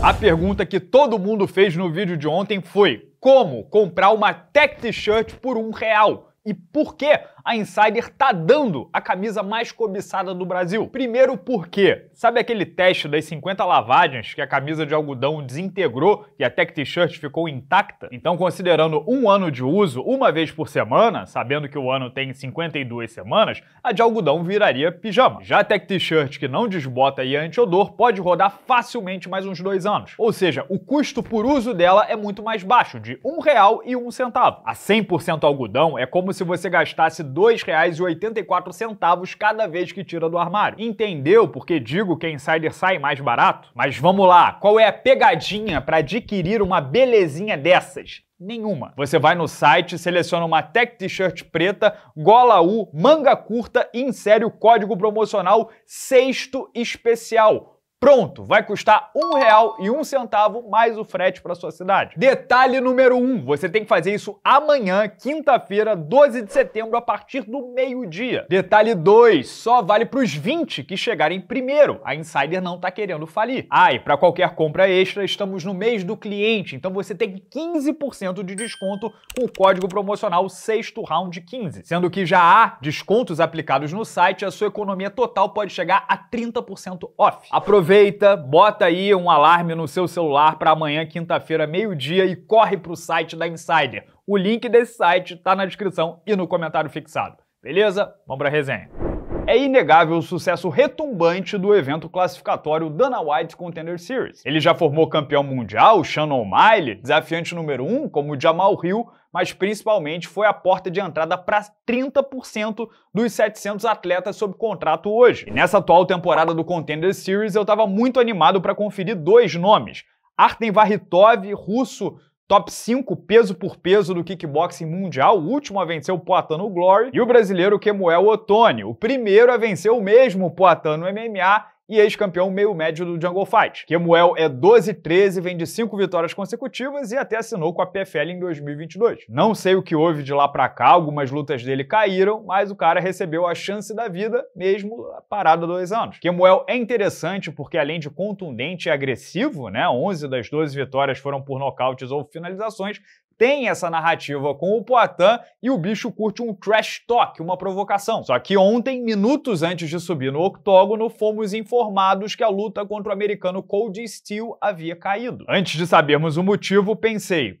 A pergunta que todo mundo fez no vídeo de ontem foi como comprar uma tech t-shirt por um real? E por que a Insider tá dando a camisa mais cobiçada do Brasil? Primeiro porque, sabe aquele teste das 50 lavagens que a camisa de algodão desintegrou e a Tech T-shirt ficou intacta? Então, considerando um ano de uso, uma vez por semana, sabendo que o ano tem 52 semanas, a de algodão viraria pijama. Já a Tech T-shirt que não desbota e é antiodor pode rodar facilmente mais uns dois anos. Ou seja, o custo por uso dela é muito mais baixo, de um centavo. A 100% algodão é como se se você gastasse R$ 2,84 cada vez que tira do armário. Entendeu porque digo que insider sai mais barato? Mas vamos lá, qual é a pegadinha para adquirir uma belezinha dessas? Nenhuma. Você vai no site, seleciona uma tech t-shirt preta, gola U, manga curta e insere o código promocional sexto especial Pronto, vai custar um real e um centavo mais o frete para sua cidade. Detalhe número um, você tem que fazer isso amanhã, quinta-feira, 12 de setembro, a partir do meio-dia. Detalhe 2, só vale para os 20 que chegarem primeiro. A Insider não está querendo falir. Ah, e para qualquer compra extra, estamos no mês do cliente, então você tem 15% de desconto com o código promocional sexto round 15. Sendo que já há descontos aplicados no site, a sua economia total pode chegar a 30% off. Aproveite aproveita, bota aí um alarme no seu celular para amanhã, quinta-feira, meio-dia e corre para o site da Insider. O link desse site está na descrição e no comentário fixado. Beleza? Vamos para a resenha. É inegável o sucesso retumbante do evento classificatório Dana White Contender Series. Ele já formou campeão mundial Shannon O'Malley, desafiante número 1 um, como Jamal Hill mas principalmente foi a porta de entrada para 30% dos 700 atletas sob contrato hoje. E nessa atual temporada do Contender Series, eu estava muito animado para conferir dois nomes. Artem Varitov, russo top 5 peso por peso do kickboxing mundial, o último a vencer o Poatan no Glory, e o brasileiro Kemuel Otoni, o primeiro a vencer o mesmo Poatan no MMA e ex-campeão meio-médio do Jungle Fight. Kemuel é 12-13, vem de 5 vitórias consecutivas e até assinou com a PFL em 2022. Não sei o que houve de lá para cá, algumas lutas dele caíram, mas o cara recebeu a chance da vida, mesmo parado dois anos. Kemuel é interessante porque além de contundente e agressivo, né, 11 das 12 vitórias foram por nocautes ou finalizações, tem essa narrativa com o Poitin e o bicho curte um trash talk, uma provocação. Só que ontem, minutos antes de subir no octógono, fomos informados que a luta contra o americano Cold Steel havia caído. Antes de sabermos o motivo, pensei,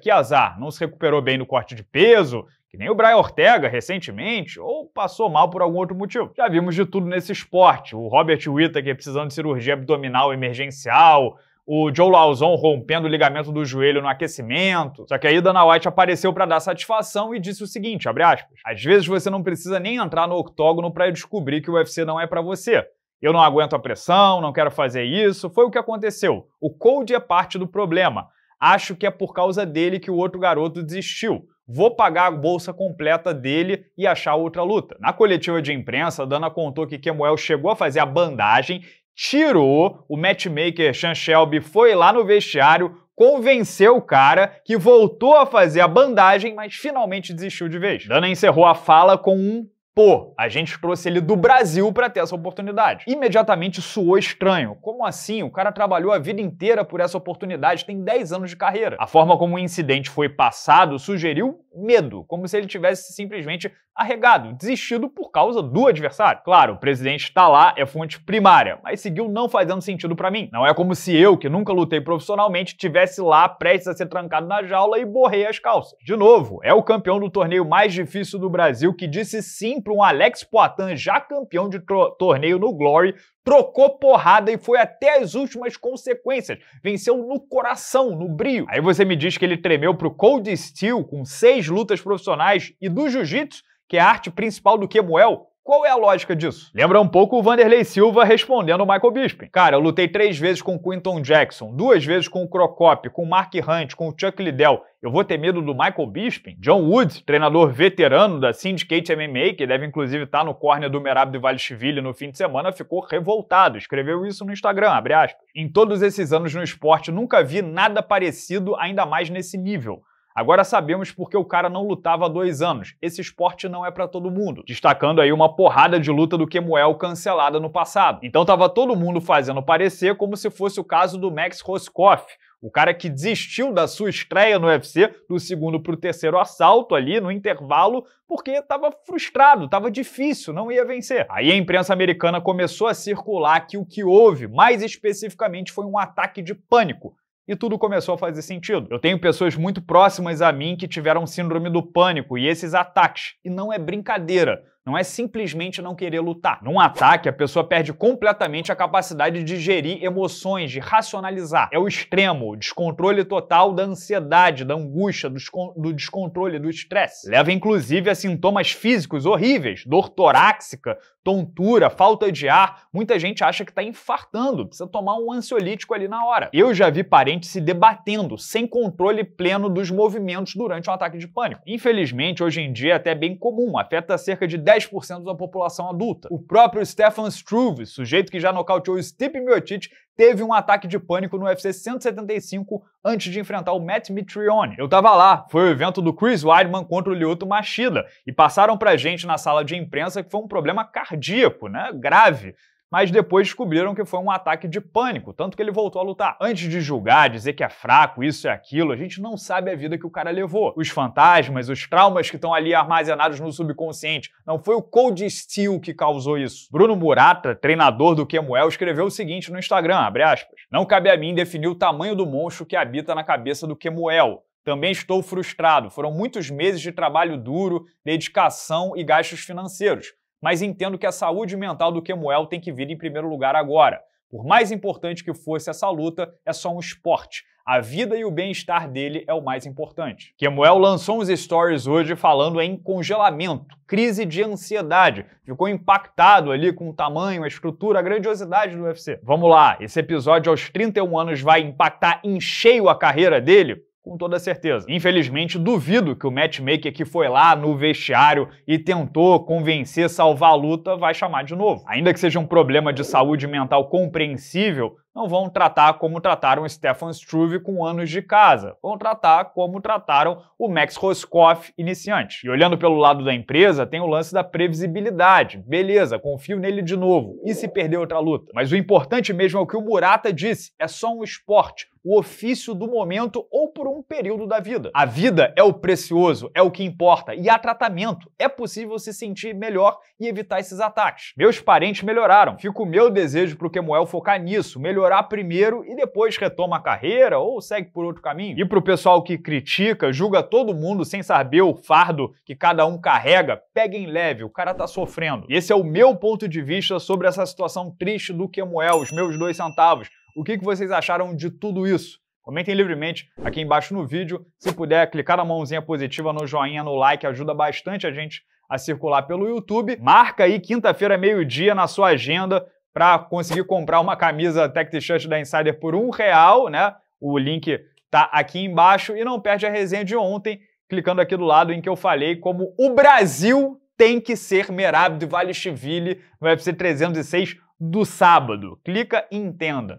que azar, não se recuperou bem no corte de peso, que nem o Brian Ortega recentemente, ou passou mal por algum outro motivo. Já vimos de tudo nesse esporte. O Robert Whittaker precisando de cirurgia abdominal emergencial, o Joe Lauzon rompendo o ligamento do joelho no aquecimento. Só que aí Dana White apareceu para dar satisfação e disse o seguinte, abre aspas, às vezes você não precisa nem entrar no octógono para descobrir que o UFC não é para você. Eu não aguento a pressão, não quero fazer isso. Foi o que aconteceu. O Cold é parte do problema. Acho que é por causa dele que o outro garoto desistiu. Vou pagar a bolsa completa dele e achar outra luta. Na coletiva de imprensa, Dana contou que Kemuel chegou a fazer a bandagem tirou, o matchmaker Sean Shelby foi lá no vestiário, convenceu o cara, que voltou a fazer a bandagem, mas finalmente desistiu de vez. Dana encerrou a fala com um pô, a gente trouxe ele do Brasil para ter essa oportunidade. Imediatamente soou estranho. Como assim? O cara trabalhou a vida inteira por essa oportunidade, tem 10 anos de carreira. A forma como o incidente foi passado sugeriu medo, como se ele tivesse simplesmente arregado, desistido por causa do adversário. Claro, o presidente está lá, é fonte primária, mas seguiu não fazendo sentido para mim. Não é como se eu, que nunca lutei profissionalmente, tivesse lá prestes a ser trancado na jaula e borrei as calças. De novo, é o campeão do torneio mais difícil do Brasil que disse sim para um Alex Poitin já campeão de torneio no Glory trocou porrada e foi até as últimas consequências. Venceu no coração, no brio. Aí você me diz que ele tremeu pro Cold Steel com seis lutas profissionais e do Jiu-Jitsu, que é a arte principal do Kemuel, qual é a lógica disso? Lembra um pouco o Vanderlei Silva respondendo o Michael Bisping. Cara, eu lutei três vezes com o Quinton Jackson, duas vezes com o Crocop, com o Mark Hunt, com o Chuck Liddell. Eu vou ter medo do Michael Bisping? John Woods, treinador veterano da Syndicate MMA, que deve inclusive estar no córner do Merab de Valchiville no fim de semana, ficou revoltado. Escreveu isso no Instagram, abre aspas. Em todos esses anos no esporte, nunca vi nada parecido, ainda mais nesse nível. Agora sabemos por que o cara não lutava há dois anos. Esse esporte não é para todo mundo. Destacando aí uma porrada de luta do Kemuel cancelada no passado. Então tava todo mundo fazendo parecer como se fosse o caso do Max Roscoff, o cara que desistiu da sua estreia no UFC, do segundo para o terceiro assalto ali, no intervalo, porque estava frustrado, estava difícil, não ia vencer. Aí a imprensa americana começou a circular que o que houve, mais especificamente, foi um ataque de pânico, e tudo começou a fazer sentido. Eu tenho pessoas muito próximas a mim que tiveram síndrome do pânico e esses ataques, e não é brincadeira. Não é simplesmente não querer lutar. Num ataque, a pessoa perde completamente a capacidade de gerir emoções, de racionalizar. É o extremo, o descontrole total da ansiedade, da angústia, do, descontrole, do estresse. Leva inclusive a sintomas físicos horríveis, dor torácica, tontura, falta de ar. Muita gente acha que está infartando, precisa tomar um ansiolítico ali na hora. Eu já vi parentes se debatendo, sem controle pleno dos movimentos durante um ataque de pânico. Infelizmente, hoje em dia é até bem comum, afeta cerca de 10 10% da população adulta. O próprio Stefan Struve, sujeito que já nocauteou Stipe Miocic, teve um ataque de pânico no UFC 175 antes de enfrentar o Matt Mitrione. Eu tava lá, foi o evento do Chris Weidman contra o Lyoto Machida, e passaram pra gente na sala de imprensa que foi um problema cardíaco, né, grave mas depois descobriram que foi um ataque de pânico, tanto que ele voltou a lutar. Antes de julgar, dizer que é fraco, isso e aquilo, a gente não sabe a vida que o cara levou. Os fantasmas, os traumas que estão ali armazenados no subconsciente. Não foi o Cold Steel que causou isso. Bruno Murata, treinador do Kemuel, escreveu o seguinte no Instagram, abre aspas, Não cabe a mim definir o tamanho do monstro que habita na cabeça do Kemuel. Também estou frustrado. Foram muitos meses de trabalho duro, dedicação e gastos financeiros mas entendo que a saúde mental do Kemuel tem que vir em primeiro lugar agora. Por mais importante que fosse essa luta, é só um esporte. A vida e o bem-estar dele é o mais importante. Kemuel lançou uns stories hoje falando em congelamento, crise de ansiedade. Ficou impactado ali com o tamanho, a estrutura, a grandiosidade do UFC. Vamos lá, esse episódio aos 31 anos vai impactar em cheio a carreira dele? com toda certeza. Infelizmente, duvido que o matchmaker que foi lá no vestiário e tentou convencer, salvar a luta, vai chamar de novo. Ainda que seja um problema de saúde mental compreensível, não vão tratar como trataram Stefan Struve com anos de casa. Vão tratar como trataram o Max Roscoff iniciante. E olhando pelo lado da empresa, tem o lance da previsibilidade. Beleza, confio nele de novo. E se perder outra luta? Mas o importante mesmo é o que o Murata disse, é só um esporte o ofício do momento ou por um período da vida. A vida é o precioso, é o que importa e há tratamento. É possível se sentir melhor e evitar esses ataques. Meus parentes melhoraram. Fica o meu desejo para o Kemuel focar nisso, melhorar primeiro e depois retoma a carreira ou segue por outro caminho. E para o pessoal que critica, julga todo mundo sem saber o fardo que cada um carrega, peguem leve, o cara tá sofrendo. E esse é o meu ponto de vista sobre essa situação triste do Kemuel, os meus dois centavos. O que vocês acharam de tudo isso? Comentem livremente aqui embaixo no vídeo. Se puder, clicar na mãozinha positiva, no joinha, no like, ajuda bastante a gente a circular pelo YouTube. Marca aí quinta-feira, meio-dia, na sua agenda para conseguir comprar uma camisa Tech T-shirt da Insider por um real, né? O link tá aqui embaixo. E não perde a resenha de ontem, clicando aqui do lado em que eu falei como o Brasil tem que ser Merab de Valishvili no UFC 306 do sábado. Clica e entenda.